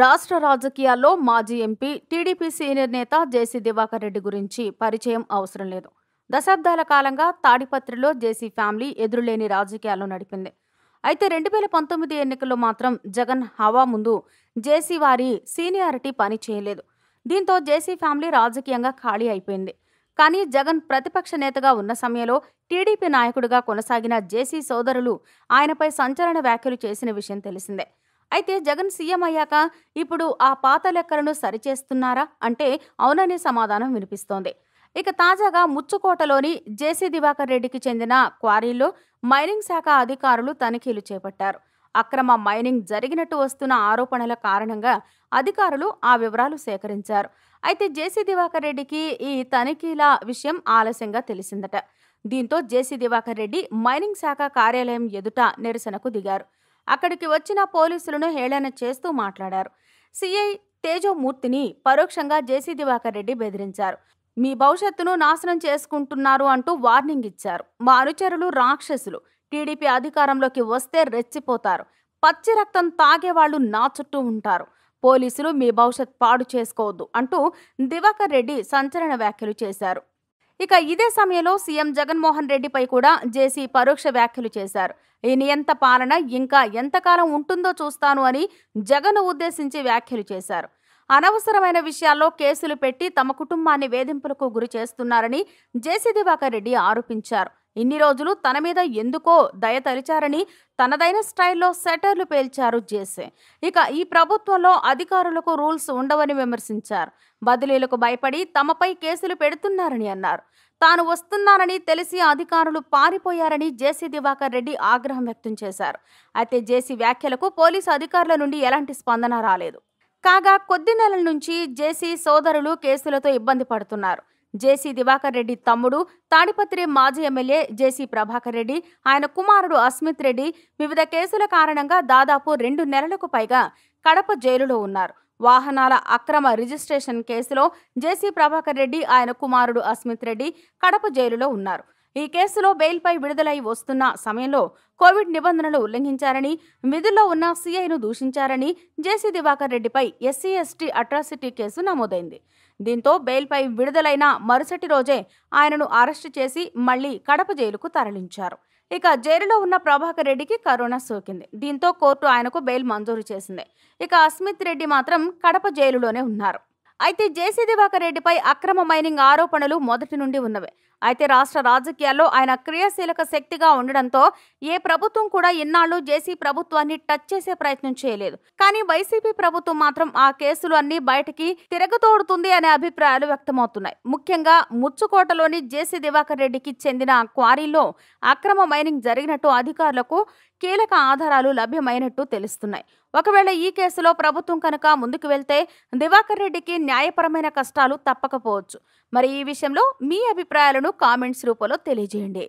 రాష్ట్ర రాజకీయాల్లో మాజీ ఎంపీ టీడీపీ సీనియర్ నేత జేసీ దివాకర్ రెడ్డి గురించి పరిచయం అవసరం లేదు దశాబ్దాల కాలంగా తాడిపత్రిలో జేసీ ఫ్యామిలీ ఎదురులేని రాజకీయాలు నడిపింది అయితే రెండు వేల పంతొమ్మిది ఎన్నికల్లో మాత్రం జగన్ హవా ముందు జేసీ వారి సీనియారిటీ పని చేయలేదు దీంతో జేసీ ఫ్యామిలీ రాజకీయంగా ఖాళీ అయిపోయింది కానీ జగన్ ప్రతిపక్ష నేతగా ఉన్న సమయంలో టీడీపీ నాయకుడిగా కొనసాగిన జేసీ సోదరులు ఆయనపై సంచలన వ్యాఖ్యలు చేసిన విషయం తెలిసిందే అయితే జగన్ సీఎం అయ్యాక ఇప్పుడు ఆ పాత లెక్కలను సరిచేస్తున్నారా అంటే అవుననే సమాధానం వినిపిస్తోంది ఇక తాజాగా ముచ్చుకోటలోని జేసీ దివాకర్ రెడ్డికి చెందిన క్వారీలో మైనింగ్ శాఖ అధికారులు తనిఖీలు చేపట్టారు అక్రమ మైనింగ్ జరిగినట్టు వస్తున్న ఆరోపణల కారణంగా అధికారులు ఆ వివరాలు సేకరించారు అయితే జేసీ దివాకర్ రెడ్డికి ఈ తనిఖీల విషయం ఆలస్యంగా తెలిసిందట దీంతో జేసీ దివాకర్ రెడ్డి మైనింగ్ శాఖ కార్యాలయం ఎదుట నిరసనకు దిగారు అక్కడికి వచ్చిన పోలీసులను హేళన చేస్తూ మాట్లాడారు సిఐ తేజోమూర్తిని పరోక్షంగా జేసీ దివాకర్ రెడ్డి బెదిరించారు మీ భవిష్యత్తును నాశనం చేసుకుంటున్నారు అంటూ వార్నింగ్ ఇచ్చారు మా అనుచరులు రాక్షసులు టీడీపీ అధికారంలోకి వస్తే రెచ్చిపోతారు పచ్చి రక్తం తాగేవాళ్లు నా చుట్టూ ఉంటారు పోలీసులు మీ భవిష్యత్ పాడు చేసుకోవద్దు అంటూ దివాకర్ రెడ్డి సంచలన వ్యాఖ్యలు చేశారు ఇక ఇదే సమయంలో సీఎం జగన్మోహన్ రెడ్డిపై కూడా జేసీ పరోక్ష వ్యాఖ్యలు చేశారు ఈ నియంత పాలన ఇంకా ఎంతకాలం ఉంటుందో చూస్తాను అని జగన్ ఉద్దేశించి వ్యాఖ్యలు చేశారు అనవసరమైన విషయాల్లో కేసులు పెట్టి తమ కుటుంబాన్ని వేధింపులకు గురి చేస్తున్నారని జేసీ దివాకర్ రెడ్డి ఆరోపించారు ఇన్ని రోజులు తన మీద ఎందుకో దయ తలిచారని తనదైన స్టైల్లో సెటర్లు పేల్చారు జేసే ఇక ఈ ప్రభుత్వంలో అధికారులకు రూల్స్ ఉండవని విమర్శించారు బదిలీలకు భయపడి తమపై కేసులు పెడుతున్నారని అన్నారు తాను వస్తున్నానని తెలిసి అధికారులు పారిపోయారని జేసీ దివాకర్ రెడ్డి ఆగ్రహం వ్యక్తం చేశారు అయితే జేసీ వ్యాఖ్యలకు పోలీసు అధికారుల నుండి ఎలాంటి స్పందన రాలేదు కాగా కొద్ది నెలల నుంచి జేసీ సోదరులు కేసులతో ఇబ్బంది పడుతున్నారు జేసీ దివాకర్ రెడ్డి తమ్ముడు తాడిపత్రి మాజీ ఎమ్మెల్యే జేసీ ప్రభాకర్ రెడ్డి ఆయన కుమారుడు అస్మిత్ రెడ్డి వివిధ కేసుల కారణంగా దాదాపు రెండు నెలలకు పైగా కడప జైలులో ఉన్నారు వాహనాల అక్రమ రిజిస్ట్రేషన్ కేసులో జేసీ ప్రభాకర్ రెడ్డి ఆయన కుమారుడు అస్మిత్ రెడ్డి కడప జైలులో ఉన్నారు ఈ కేసులో బెయిల్పై విడుదలై వస్తున్న సమయంలో కోవిడ్ నిబంధనలు ఉల్లంఘించారని విధుల్లో ఉన్న సీఐను దూషించారని జేసీ దివాకర్ రెడ్డిపై ఎస్సీ ఎస్టీ అట్రాసిటీ కేసు నమోదైంది దీంతో బెయిల్పై విడుదలైన మరుసటి రోజే ఆయనను అరెస్టు చేసి మళ్లీ కడప జైలుకు తరలించారు ఇక జైలులో ఉన్న ప్రభాకర్ రెడ్డికి కరోనా సోకింది దీంతో కోర్టు ఆయనకు బెయిల్ మంజూరు చేసింది ఇక అస్మిత్ రెడ్డి మాత్రం కడప జైలులోనే ఉన్నారు అయితే జేసీ దివాకర్ రెడ్డిపై అక్రమ మైనింగ్ ఆరోపణలు మొదటి నుండి ఉన్నవే అయితే రాష్ట్ర రాజకీయాల్లో ఆయన క్రియాశీలక శక్తిగా ఉండడంతో ఏ ప్రభుత్వం కూడా ఇన్నాళ్లు జేసీ ప్రభుత్వాన్ని టచ్ చేసే ప్రయత్నం చేయలేదు కానీ వైసీపీ ప్రభుత్వం మాత్రం ఆ కేసులు అన్ని బయటికి తిరగతోడుతుంది అనే అభిప్రాయాలు వ్యక్తమవుతున్నాయి ముఖ్యంగా ముచ్చుకోటలోని జేసీ దివాకర్ రెడ్డికి చెందిన క్వారీలో అక్రమ మైనింగ్ జరిగినట్టు అధికారులకు కీలక ఆధారాలు లభ్యమైనట్టు తెలుస్తున్నాయి ఒకవేళ ఈ కేసులో ప్రభుత్వం కనుక ముందుకు వెళ్తే దివాకర్ రెడ్డికి న్యాయపరమైన కష్టాలు తప్పకపోవచ్చు మరి ఈ విషయంలో మీ అభిప్రాయాలను కామెంట్స్ రూపంలో తెలియజేయండి